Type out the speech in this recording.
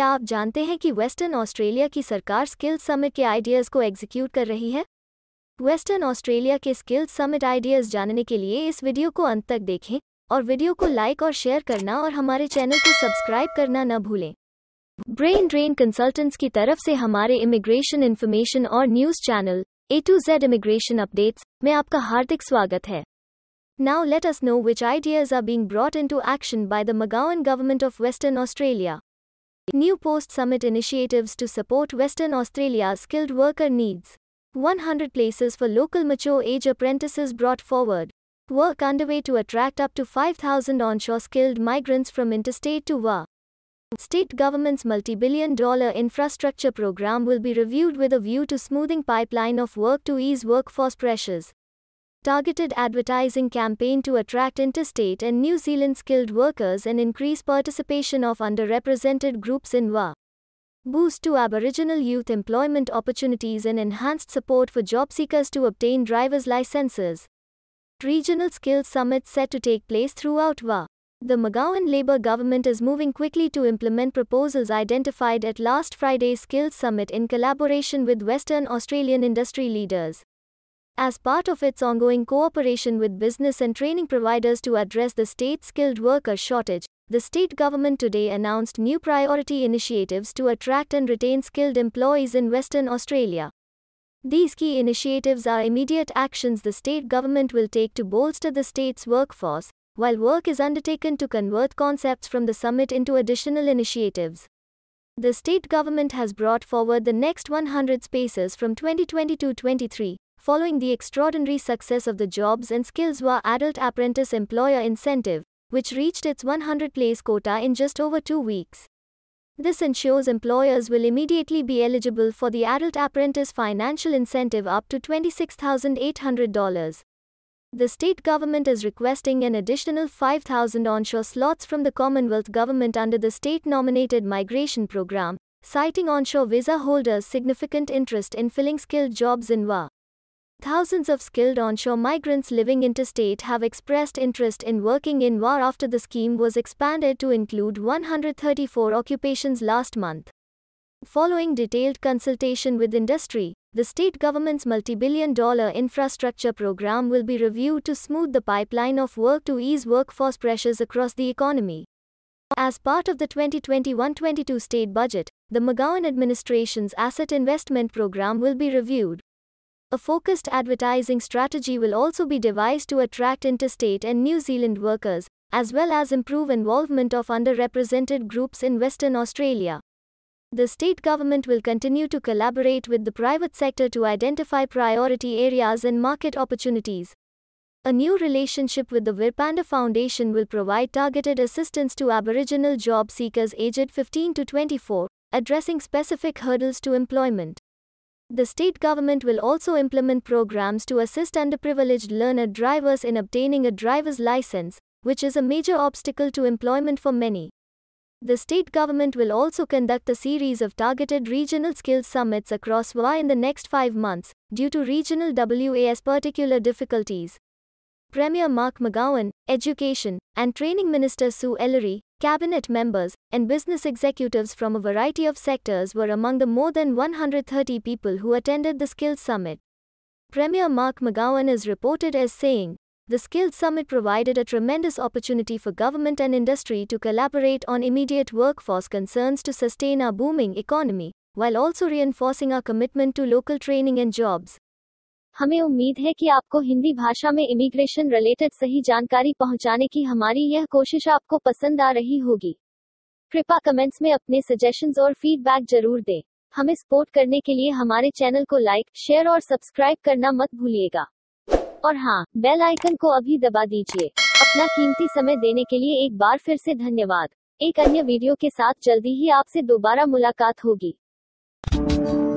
क्या आप जानते हैं कि वेस्टर्न ऑस्ट्रेलिया की सरकार स्किल समिट के आइडियाज़ को एग्जीक्यूट कर रही है वेस्टर्न ऑस्ट्रेलिया के स्किल समिट आइडियाज़ जानने के लिए इस वीडियो को अंत तक देखें और वीडियो को लाइक और शेयर करना और हमारे चैनल को सब्सक्राइब करना न भूलें ब्रेन ड्रेन कंसल्टेंट्स की तरफ से हमारे इमिग्रेशन इन्फॉर्मेशन और news channel A to Z immigration updates में आपका हार्दिक स्वागत है let us know which ideas are being brought into action by the McGowan government of Western Australia new post summit initiatives to support Western Australia's skilled worker needs. 100 places for local mature age apprentices brought forward. Work underway to attract up to 5,000 onshore skilled migrants from interstate to WA. State government's multi-billion dollar infrastructure program will be reviewed with a view to smoothing pipeline of work to ease workforce pressures targeted advertising campaign to attract interstate and New Zealand skilled workers and increase participation of underrepresented groups in WA. Boost to Aboriginal youth employment opportunities and enhanced support for job seekers to obtain driver's licenses. Regional Skills Summit set to take place throughout WA. The McGowan Labour government is moving quickly to implement proposals identified at last Friday's Skills Summit in collaboration with Western Australian industry leaders as part of its ongoing cooperation with business and training providers to address the state skilled worker shortage, the state government today announced new priority initiatives to attract and retain skilled employees in Western Australia. These key initiatives are immediate actions the state government will take to bolster the state's workforce, while work is undertaken to convert concepts from the summit into additional initiatives. The state government has brought forward the next 100 spaces from 2022 23 following the extraordinary success of the Jobs and Skills War Adult Apprentice Employer Incentive, which reached its 100 place quota in just over two weeks. This ensures employers will immediately be eligible for the Adult Apprentice Financial Incentive up to $26,800. The state government is requesting an additional 5,000 onshore slots from the Commonwealth government under the state nominated migration program, citing onshore visa holders' significant interest in filling skilled jobs in WA. Thousands of skilled onshore migrants living interstate have expressed interest in working in WAR after the scheme was expanded to include 134 occupations last month. Following detailed consultation with industry, the state government's multi-billion dollar infrastructure program will be reviewed to smooth the pipeline of work to ease workforce pressures across the economy. As part of the 2021-22 state budget, the McGowan administration's asset investment program will be reviewed, a focused advertising strategy will also be devised to attract interstate and New Zealand workers, as well as improve involvement of underrepresented groups in Western Australia. The state government will continue to collaborate with the private sector to identify priority areas and market opportunities. A new relationship with the Virpanda Foundation will provide targeted assistance to Aboriginal job seekers aged 15 to 24, addressing specific hurdles to employment. The state government will also implement programs to assist underprivileged learner drivers in obtaining a driver's license, which is a major obstacle to employment for many. The state government will also conduct a series of targeted regional skills summits across WA in the next five months, due to regional WA's particular difficulties. Premier Mark McGowan, Education and Training Minister Sue Ellery, cabinet members, and business executives from a variety of sectors were among the more than 130 people who attended the Skills Summit. Premier Mark McGowan is reported as saying, the Skills Summit provided a tremendous opportunity for government and industry to collaborate on immediate workforce concerns to sustain our booming economy, while also reinforcing our commitment to local training and jobs. हमें उम्मीद है कि आपको हिंदी भाषा में immigration related सही जानकारी पहुंचाने की हमारी यह कोशिश आपको पसंद आ रही होगी कृपा कमेंट्स में अपने सजेशंस और फीडबैक जरूर दें हमें सपोर्ट करने के लिए हमारे चैनल को लाइक शेयर और सब्सक्राइब करना मत भूलिएगा और हाँ बेल आइकन को अभी दबा दीजिए अपना कीमती समय देने के लिए एक बार फिर से धन्यवाद एक अन्य वीडियो के साथ जल्दी ही आपसे दोबारा मुलाकात होगी